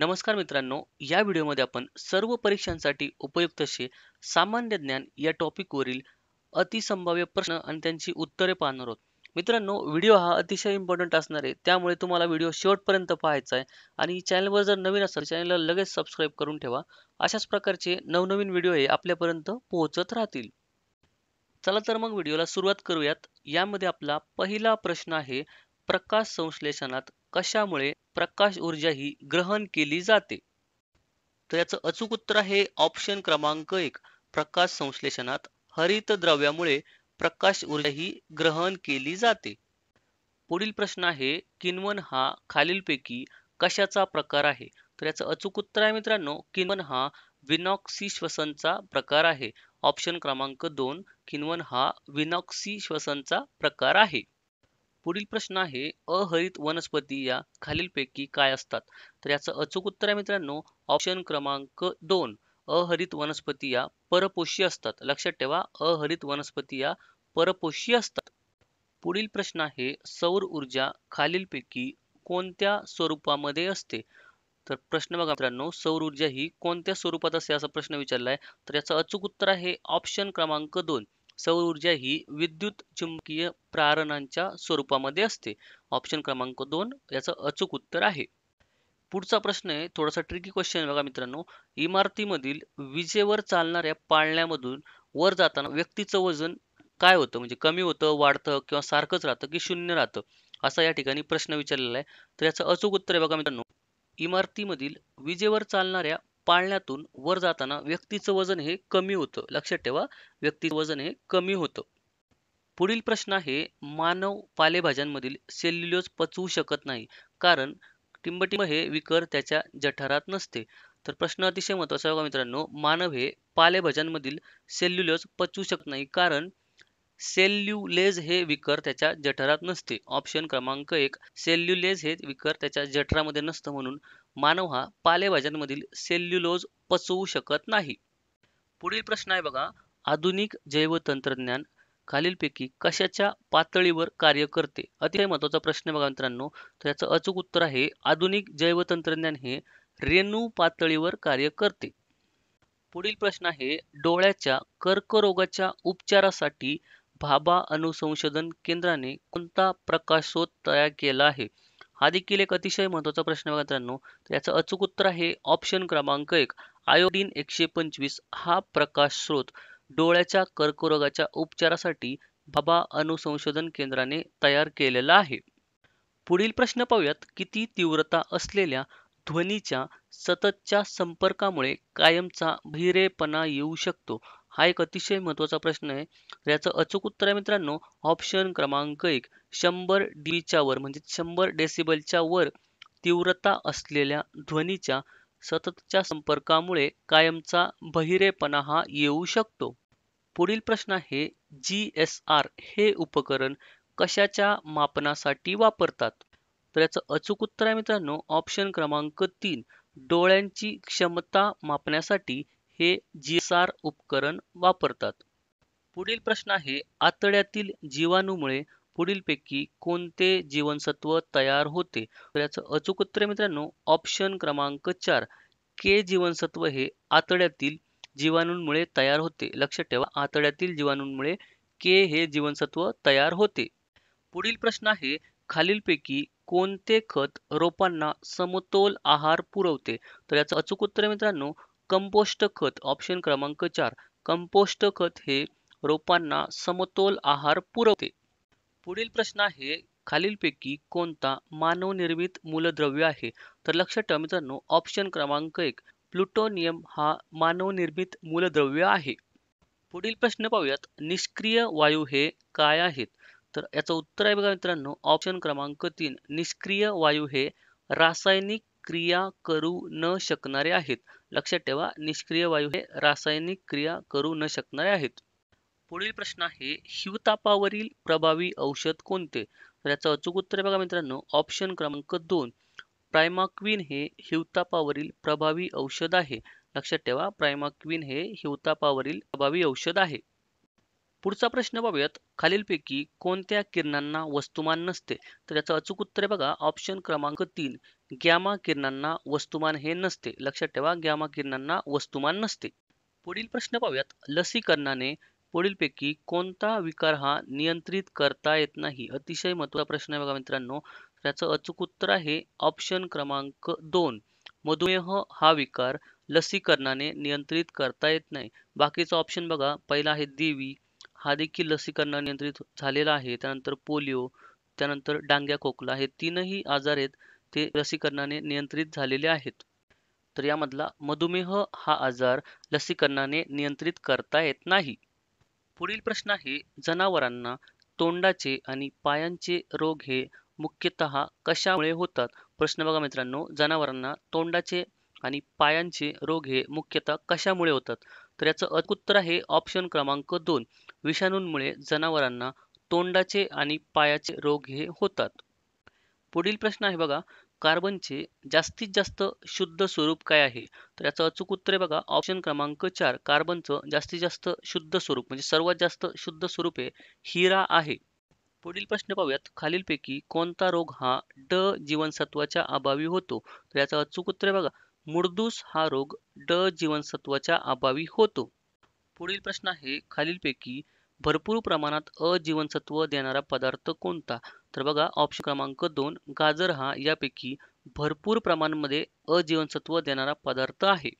नमस्कार मित्रांनो या व्हिडिओमध्ये आपण सर्व परीक्षांसाठी उपयुक्त असे सामान्य ज्ञान या टॉपिकवरील अतिसंभाव्य प्रश्न आणि त्यांची उत्तरे पाहणार आहोत मित्रांनो व्हिडिओ हा अतिशय इम्पॉर्टंट असणार आहे त्यामुळे तुम्हाला व्हिडिओ शेवटपर्यंत पाहायचा आहे आणि चॅनलवर जर नवीन असेल चॅनलला लगेच सबस्क्राईब करून ठेवा अशाच प्रकारचे नवनवीन व्हिडिओ हे आपल्यापर्यंत पोहोचत राहतील चला तर मग व्हिडिओला सुरुवात करूयात यामध्ये आपला पहिला प्रश्न आहे प्रकाश संश्लेषणात कशामुळे प्रकाश ऊर्जा ही ग्रहण केली जाते तर याचं अचूक उत्तर आहे ऑप्शन क्रमांक एक प्रकाश संश्लेषणात हरित द्रव्यामुळे प्रकाश ऊर्जा ही ग्रहण केली जाते पुढील प्रश्न आहे किन्वन हा खालीलपैकी कशाचा प्रकार आहे तर याचं अचूक उत्तर आहे मित्रांनो किनवन हा विनॉक्सी श्वसनचा प्रकार आहे ऑप्शन क्रमांक दोन किन्वन हा विनॉक्सी श्वसनचा प्रकार आहे पुढील प्रश्न आहे अहरित वनस्पती या खालीलपैकी काय असतात तर याचं अचूक उत्तर आहे मित्रांनो ऑप्शन क्रमांक दोन अहरित वनस्पती या परपोषी असतात लक्षात ठेवा अहरित वनस्पती या परपोषी असतात पुढील प्रश्न आहे सौर ऊर्जा खालीलपैकी कोणत्या स्वरूपामध्ये असते तर प्रश्न बघा मित्रांनो सौर ऊर्जा ही कोणत्या स्वरूपात असते असा प्रश्न विचारलाय तर याचं अचूक उत्तर आहे ऑप्शन क्रमांक दोन सौर ऊर्जा ही विद्युत चुंबकीय प्रारणांच्या स्वरूपामध्ये असते ऑप्शन क्रमांक दोन याचं अचूक उत्तर आहे पुढचा प्रश्न आहे थोडासा ट्रिकी क्वेश्चन बघा मित्रांनो इमारतीमधील विजेवर चालणाऱ्या पाळण्यामधून वर जाताना व्यक्तीचं वजन काय होतं म्हणजे कमी होतं वाढतं किंवा सारखंच राहतं की शून्य राहतं असा या ठिकाणी प्रश्न विचारलेला आहे तर याचं अचूक उत्तर आहे बघा मित्रांनो इमारतीमधील विजेवर चालणाऱ्या पाळण्यातून वर जाताना व्यक्तीचं वजन हे कमी होतं लक्षात ठेवा व्यक्तीचं वजन हे कमी होतं पुढील प्रश्न आहे मानव पालेभाज्यांमधील सेल्युलोज पचवू शकत नाही कारण टिंबटिंब हे विकर त्याच्या जठरात नसते तर प्रश्न अतिशय महत्त्वाचा बघा मित्रांनो मानव हे पालेभाज्यांमधील सेल्युलोज पचवू शकत नाही कारण सेल्युलेज हे विकर त्याच्या जठरात नसते ऑप्शन क्रमांक एक सेल्युलेज हे विकर त्याच्या जठरामध्ये नसतं म्हणून मानव हा पालेभाज्यांमधील सेल्युलोज पचवू शकत नाही पुढील प्रश्न आहे बघा आधुनिक जैवतंत्रज्ञान खालीलपैकी कशाच्या पातळीवर कार्य करते अतिशय महत्वाचा प्रश्न बघा मित्रांनो तर याचं अचूक उत्तर आहे आधुनिक जैवतंत्रज्ञान हे रेणू पातळीवर कार्य करते पुढील प्रश्न आहे डोळ्याच्या कर्करोगाच्या उपचारासाठी भाभा अणुसंशोधन केंद्राने कोणता प्रकाशोत तयार केला आहे हा देखील एक अतिशय महत्वाचा प्रश्न आहे मित्रांनो याचं अचूक उत्तर आहे ऑप्शन क्रमांक एक आयोडीन एकशे पंचवीस हा प्रकाश स्रोत डोळ्याच्या कर्करोगाच्या उपचारासाठी बाबा अणुसंशोधन केंद्राने तयार केलेला आहे पुढील प्रश्न पाहूयात किती तीव्रता असलेल्या ध्वनीच्या सततच्या संपर्कामुळे कायमचा भिरेपणा येऊ शकतो हा एक अतिशय महत्वाचा प्रश्न आहे याचं अचूक उत्तर आहे मित्रांनो ऑप्शन क्रमांक एक शंभर डीच्या वर म्हणजे शंभर डेसिबलच्या वर तीव्रता असलेल्या ध्वनीच्या सततच्या संपर्कामुळे कायमचा बहिरेपणा हा येऊ शकतो पुढील प्रश्न आहे जी एस आर हे उपकरण कशाच्या मापनासाठी वापरतात तर याचं अचूक उत्तर आहे मित्रांनो ऑप्शन क्रमांक तीन डोळ्यांची क्षमता मापण्यासाठी हे जी एस आर उपकरण वापरतात पुढील प्रश्न आहे आतड्यातील जीवाणूमुळे पुढीलपैकी कोणते जीवनसत्व तयार होते तर याचं अचूक उत्तर मित्रांनो ऑप्शन क्रमांक चार के जीवनसत्व हे आतड्यातील जीवाणूंमुळे तयार होते लक्षात ठेवा आतड्यातील जीवाणूंमुळे के हे जीवनसत्व तयार होते पुढील प्रश्न आहे खालीलपैकी कोणते खत रोपांना समतोल आहार पुरवते तर याचं अचूक उत्तर मित्रांनो कंपोस्ट खत ऑप्शन क्रमांक चार कंपोस्ट खत हे रोपांना समतोल आहार पुरवते पुढील प्रश्न आहे खालीलपैकी कोणता मानवनिर्मित मूलद्रव्य आहे तर लक्ष ठेवा मित्रांनो ऑप्शन क्रमांक एक प्लुटोनियम हा मानवनिर्मित मूलद्रव्य आहे पुढील प्रश्न पाहूयात निष्क्रिय वायू हे काय आहेत तर याचं उत्तर आहे बघा मित्रांनो ऑप्शन क्रमांक तीन निष्क्रिय वायू हे रासायनिक क्रिया करू न शकणारे आहेत लक्षात ठेवा निष्क्रिय वायू हे रासायनिक क्रिया करू न शकणारे आहेत पुढील प्रश्न आहे हिवतापावरील प्रभावी औषध कोणते तर याचं अचूक उत्तर बघा मित्रांनो ऑप्शन क्रमांक दोन प्रायमाक्विन हे हिवतापावरील प्रभावी औषध आहे लक्षात ठेवा प्रायमाक्विन हे हिवतापावरील प्रभावी औषध आहे पुढचा प्रश्न पाहूयात खालीलपैकी कोणत्या किरणांना वस्तुमान नसते तर याचं अचूक उत्तर बघा ऑप्शन क्रमांक तीन गॅमा किरणांना वस्तुमान हे नसते लक्षात ठेवा गॅमा किरणांना वस्तुमान नसते पुढील प्रश्न पाहूयात लसीकरणाने पुढीलपैकी कोणता विकार हा नियंत्रित करता येत नाही अतिशय महत्त्वाचा प्रश्न आहे बघा मित्रांनो त्याचं अचूक उत्तर आहे ऑप्शन क्रमांक दोन मधुमेह हा विकार लसीकरणाने नियंत्रित करता येत नाही बाकीचा ऑप्शन बघा पहिला आहे देवी हा देखील लसीकरण नियंत्रित झालेला आहे त्यानंतर पोलिओ त्यानंतर डांग्या खोकला हे तीनही आजार आहेत ते लसीकरणाने नियंत्रित झालेले आहेत तर यामधला मधुमेह हा आजार लसीकरणाने नियंत्रित करता येत नाही पुढील प्रश्न आहे जनावरांना तोंडाचे आणि पायांचे रोग हे मुख्यतः कशामुळे होतात प्रश्न बघा मित्रांनो जनावरांना तोंडाचे आणि पायांचे रोग हे मुख्यतः कशामुळे होतात तर याचं उत्तर आहे ऑप्शन क्रमांक दोन विषाणूंमुळे जनावरांना तोंडाचे आणि पायाचे रोग हे होतात पुढील प्रश्न आहे बघा कार्बनचे जास्तीत जास्त शुद्ध स्वरूप काय आहे तर याचं अचूक उत्तर आहे बघा ऑप्शन क्रमांक चार कार्बनचं जास्तीत जास्त शुद्ध स्वरूप म्हणजे सर्वात जास्त शुद्ध स्वरूप आहे हिरा आहे पुढील प्रश्न पाहूयात खालीलपैकी कोणता रोग हा ड जीवनसत्वाच्या अभावी होतो तर याचा अचूक उत्तर आहे बघा मुर्दूस हा रोग ड जीवनसत्वाच्या अभावी होतो पुढील प्रश्न आहे खालीलपैकी भरपूर प्रमाणात अ जीवनसत्व देणारा पदार्थ कोणता तर बघा ऑप्शन क्रमांक दोन गाजर हा यापैकी भरपूर प्रमाणामध्ये जीवनसत्व देणारा पदार्थ आहे